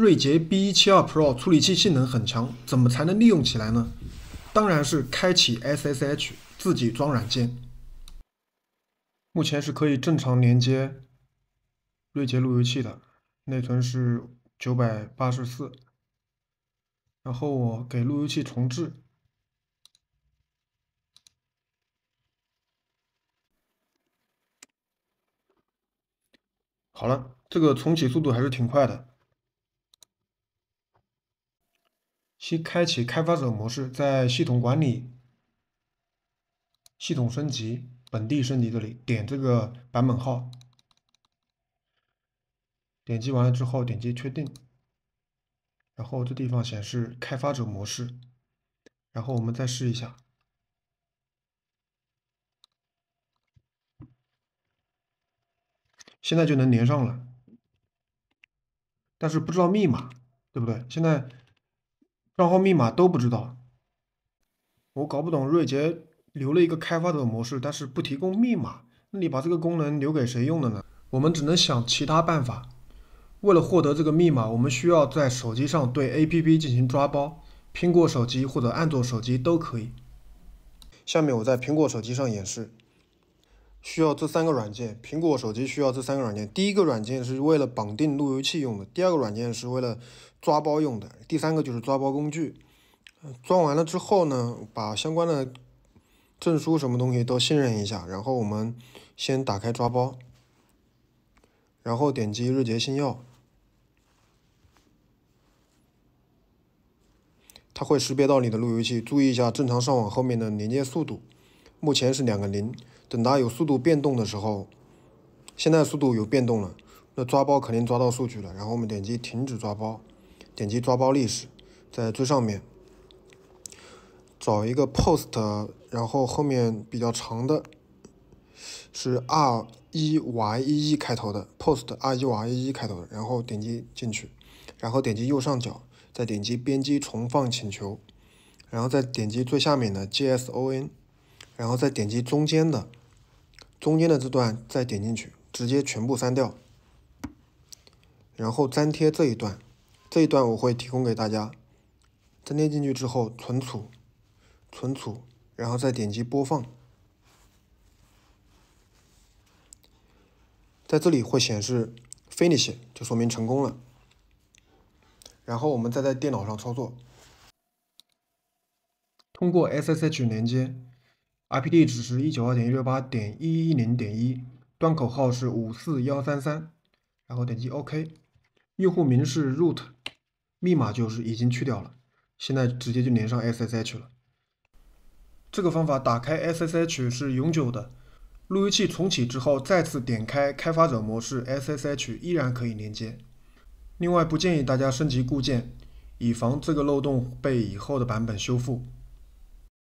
锐捷 B 一七二 Pro 处理器性能很强，怎么才能利用起来呢？当然是开启 SSH，自己装软件。目前是可以正常连接锐捷路由器的，内存是九百八十四。然后我给路由器重置。好了，这个重启速度还是挺快的。开启开发者模式，在系统管理、系统升级、本地升级这里点这个版本号。点击完了之后，点击确定，然后这地方显示开发者模式，然后我们再试一下，现在就能连上了，但是不知道密码，对不对？现在。账号密码都不知道，我搞不懂瑞杰留了一个开发者模式，但是不提供密码，那你把这个功能留给谁用的呢？我们只能想其他办法。为了获得这个密码，我们需要在手机上对 APP 进行抓包，苹果手机或者安卓手机都可以。下面我在苹果手机上演示。需要这三个软件，苹果手机需要这三个软件。第一个软件是为了绑定路由器用的，第二个软件是为了抓包用的，第三个就是抓包工具。装完了之后呢，把相关的证书什么东西都信任一下，然后我们先打开抓包，然后点击日结新药，它会识别到你的路由器，注意一下正常上网后面的连接速度。目前是两个零。等它有速度变动的时候，现在速度有变动了，那抓包肯定抓到数据了。然后我们点击停止抓包，点击抓包历史，在最上面找一个 post，然后后面比较长的是 r 一 y E 一开头的 p o s t r 一 y E 一开头的，然后点击进去，然后点击右上角，再点击编辑重放请求，然后再点击最下面的 JSON。然后再点击中间的中间的这段，再点进去，直接全部删掉，然后粘贴这一段，这一段我会提供给大家，粘贴进去之后，存储，存储，然后再点击播放，在这里会显示 finish，就说明成功了。然后我们再在电脑上操作，通过 SSH 连接。IP 地址是一九二点一六八点一一零点一，端口号是五四幺三三，然后点击 OK，用户名是 root，密码就是已经去掉了，现在直接就连上 SSH 了。这个方法打开 SSH 是永久的，路由器重启之后再次点开开发者模式，SSH 依然可以连接。另外不建议大家升级固件，以防这个漏洞被以后的版本修复。